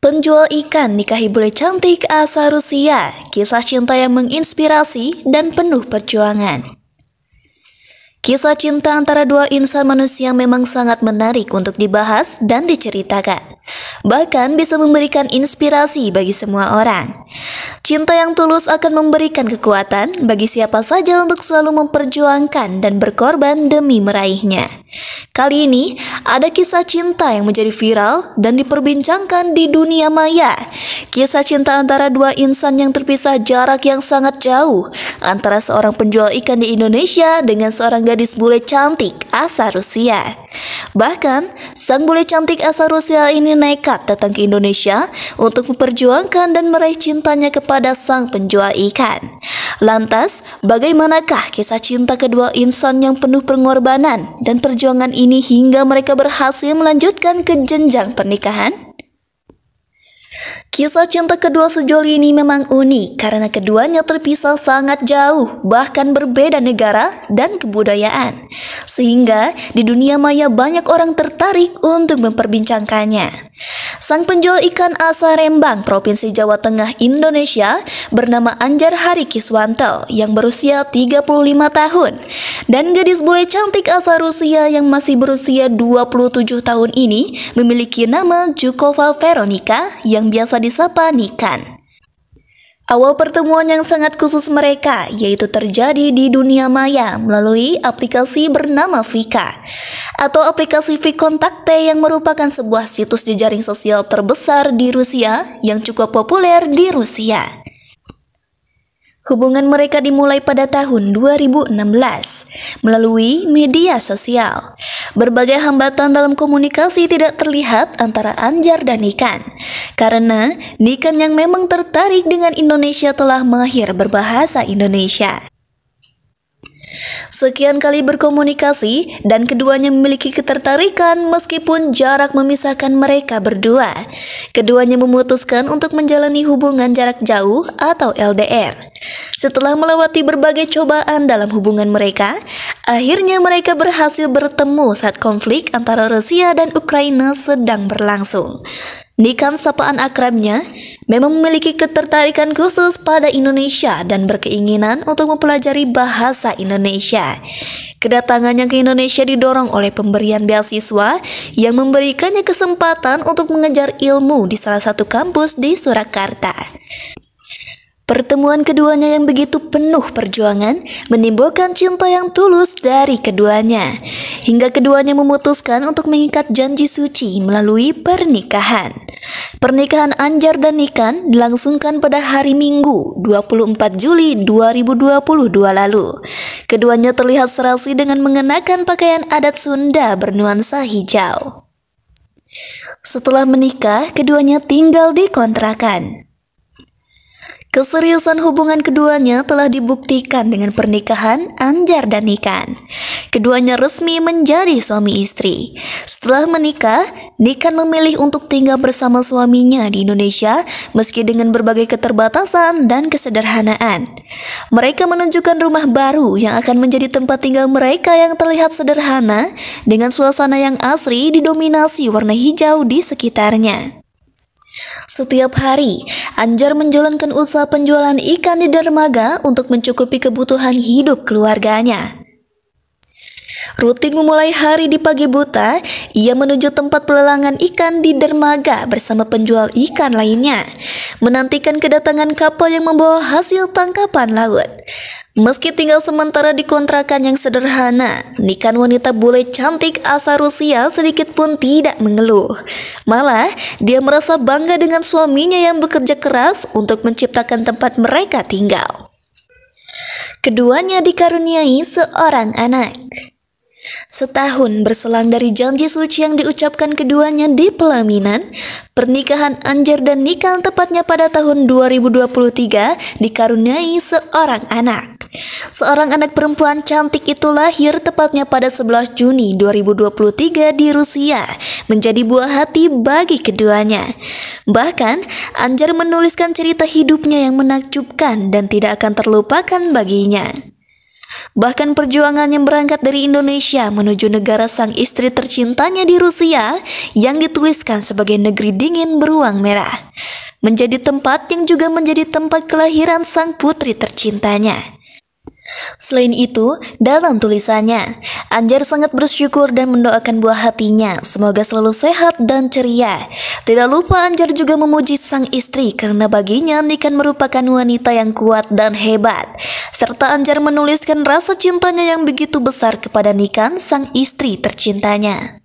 Penjual ikan nikahi bule cantik asal Rusia, kisah cinta yang menginspirasi dan penuh perjuangan. Kisah cinta antara dua insan manusia memang sangat menarik untuk dibahas dan diceritakan. Bahkan bisa memberikan inspirasi bagi semua orang. Cinta yang tulus akan memberikan kekuatan bagi siapa saja untuk selalu memperjuangkan dan berkorban demi meraihnya. Kali ini ada kisah cinta yang menjadi viral dan diperbincangkan di dunia maya. Kisah cinta antara dua insan yang terpisah jarak yang sangat jauh antara seorang penjual ikan di Indonesia dengan seorang gadis bule cantik asal Rusia. Bahkan, sang bule cantik asal Rusia ini nekat datang ke Indonesia untuk memperjuangkan dan meraih cintanya kepada sang penjual ikan. Lantas, bagaimanakah kisah cinta kedua insan yang penuh pengorbanan dan perjuangan ini hingga mereka berhasil melanjutkan ke jenjang pernikahan? Kisah cinta kedua sejoli ini memang unik karena keduanya terpisah sangat jauh, bahkan berbeda negara dan kebudayaan. Sehingga di dunia maya banyak orang tertarik untuk memperbincangkannya. Sang penjual ikan asa Rembang, Provinsi Jawa Tengah, Indonesia, bernama Anjar Hari Kiswanto yang berusia 35 tahun. Dan gadis bule cantik asal Rusia yang masih berusia 27 tahun ini memiliki nama Jukova Veronica yang biasa di panikan. Awal pertemuan yang sangat khusus mereka yaitu terjadi di dunia maya melalui aplikasi bernama Vika atau aplikasi Vkontakte yang merupakan sebuah situs jejaring sosial terbesar di Rusia yang cukup populer di Rusia. Hubungan mereka dimulai pada tahun 2016 melalui media sosial. Berbagai hambatan dalam komunikasi tidak terlihat antara Anjar dan Nikan, karena Nikan yang memang tertarik dengan Indonesia telah mahir berbahasa Indonesia. Sekian kali berkomunikasi dan keduanya memiliki ketertarikan meskipun jarak memisahkan mereka berdua. Keduanya memutuskan untuk menjalani hubungan jarak jauh atau LDR. Setelah melewati berbagai cobaan dalam hubungan mereka, akhirnya mereka berhasil bertemu saat konflik antara Rusia dan Ukraina sedang berlangsung. Nikan sapaan akrabnya, memang memiliki ketertarikan khusus pada Indonesia dan berkeinginan untuk mempelajari bahasa Indonesia. Kedatangannya ke Indonesia didorong oleh pemberian beasiswa yang memberikannya kesempatan untuk mengejar ilmu di salah satu kampus di Surakarta. Pertemuan keduanya yang begitu penuh perjuangan menimbulkan cinta yang tulus dari keduanya, hingga keduanya memutuskan untuk mengikat janji suci melalui pernikahan. Pernikahan Anjar dan Nikan dilangsungkan pada hari Minggu, 24 Juli 2022 lalu. Keduanya terlihat serasi dengan mengenakan pakaian adat Sunda bernuansa hijau. Setelah menikah, keduanya tinggal di kontrakan. Keseriusan hubungan keduanya telah dibuktikan dengan pernikahan Anjar dan Nikan. Keduanya resmi menjadi suami istri. Setelah menikah, Nikan memilih untuk tinggal bersama suaminya di Indonesia meski dengan berbagai keterbatasan dan kesederhanaan. Mereka menunjukkan rumah baru yang akan menjadi tempat tinggal mereka yang terlihat sederhana dengan suasana yang asri didominasi warna hijau di sekitarnya. Setiap hari, Anjar menjalankan usaha penjualan ikan di dermaga untuk mencukupi kebutuhan hidup keluarganya. Rutin memulai hari di pagi buta, ia menuju tempat pelelangan ikan di dermaga bersama penjual ikan lainnya, menantikan kedatangan kapal yang membawa hasil tangkapan laut. Meski tinggal sementara di kontrakan yang sederhana, Nikan wanita bule cantik asal Rusia sedikit pun tidak mengeluh. Malah, dia merasa bangga dengan suaminya yang bekerja keras untuk menciptakan tempat mereka tinggal. Keduanya dikaruniai seorang anak. Setahun berselang dari janji suci yang diucapkan keduanya di pelaminan, pernikahan Anjar dan Nikal tepatnya pada tahun 2023 dikaruniai seorang anak. Seorang anak perempuan cantik itu lahir tepatnya pada 11 Juni 2023 di Rusia, menjadi buah hati bagi keduanya. Bahkan, Anjar menuliskan cerita hidupnya yang menakjubkan dan tidak akan terlupakan baginya. Bahkan perjuangan yang berangkat dari Indonesia menuju negara sang istri tercintanya di Rusia yang dituliskan sebagai negeri dingin beruang merah. Menjadi tempat yang juga menjadi tempat kelahiran sang putri tercintanya. Selain itu, dalam tulisannya, Anjar sangat bersyukur dan mendoakan buah hatinya semoga selalu sehat dan ceria. Tidak lupa Anjar juga memuji sang istri karena baginya Nikan merupakan wanita yang kuat dan hebat serta Anjar menuliskan rasa cintanya yang begitu besar kepada Nikan, sang istri tercintanya.